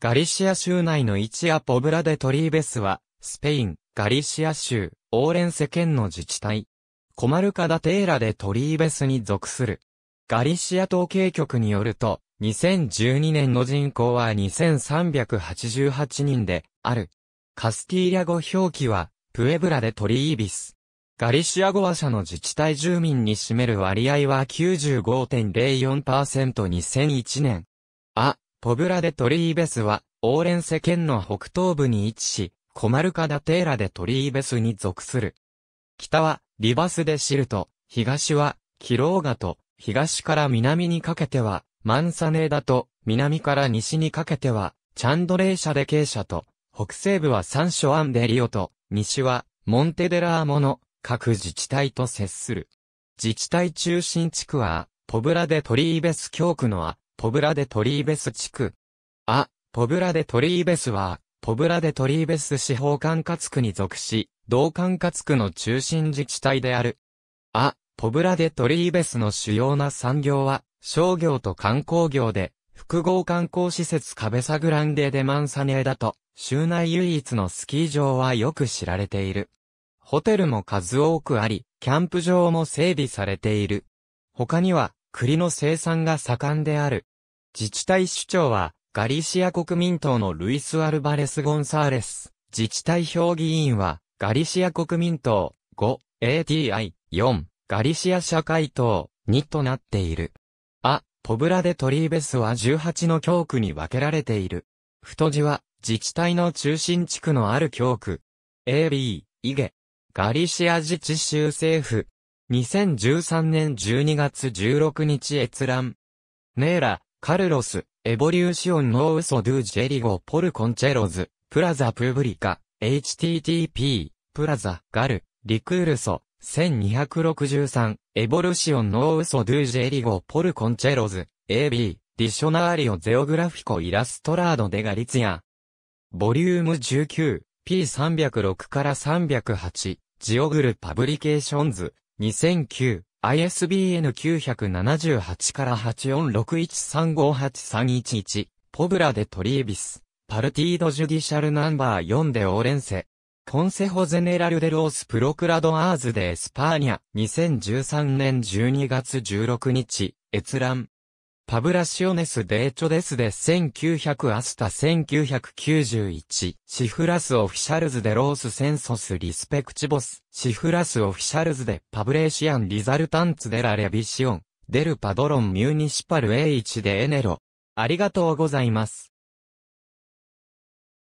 ガリシア州内の一アポブラデトリーベスは、スペイン、ガリシア州、オーレンセ県の自治体。コマルカダテーラでトリーベスに属する。ガリシア統計局によると、2012年の人口は2388人で、ある。カスティーリャ語表記は、プエブラでトリービス。ガリシア語話者の自治体住民に占める割合は 95.04%2001 年。あ、ポブラ・デ・トリーベスは、オーレンセ県の北東部に位置し、コマルカ・ダ・テーラ・デ・トリーベスに属する。北は、リバス・デ・シルト、東は、キローガと、東から南にかけては、マンサネーダと、南から西にかけては、チャンドレーシャ・デ・ケーシャと、北西部はサンショ・アン・デ・リオと、西は、モンテデラーモの、各自治体と接する。自治体中心地区は、ポブラ・デ・トリーベス教区のア、ポブラデトリーベス地区。あ、ポブラデトリーベスは、ポブラデトリーベス司法管轄区に属し、同管轄区の中心自治体である。あ、ポブラデトリーベスの主要な産業は、商業と観光業で、複合観光施設カベサグランデ・デマンサネーだと、州内唯一のスキー場はよく知られている。ホテルも数多くあり、キャンプ場も整備されている。他には、栗の生産が盛んである、自治体首長は、ガリシア国民党のルイス・アルバレス・ゴンサーレス。自治体評議員は、ガリシア国民党、5、ATI、4、ガリシア社会党、2となっている。あ、ポブラでトリーベスは18の教区に分けられている。太字は、自治体の中心地区のある教区。AB、イゲ。ガリシア自治州政府。2013年12月16日閲覧。ネーラ、カルロス、エボリューシオンノーウソドゥジェリゴポルコンチェロズ、プラザプブリカ、http、プラザ、ガル、リクールソ、1263、エボルシオンノーウソドゥジェリゴポルコンチェロズ、AB、ディショナーリオゼオグラフィコイラストラードデガリツヤ。ボリューム19、P306 から308、ジオグルパブリケーションズ、2009、ISBN 978から8461358311、ポブラでトリービス、パルティードジュディシャルナンバー4でオーレンセ、コンセホゼネラルデロースプロクラドアーズでエスパーニャ、2013年12月16日、閲覧。パブラシオネス・デーチョデスで1900アスタ1991シフラス・オフィシャルズ・でロース・センソス・リスペクチボスシフラス・オフィシャルズ・でパブレーシアン・リザルタンツ・デラ・レビシオンデル・パドロン・ミューニシパルエイチ・でエネロありがとうございます。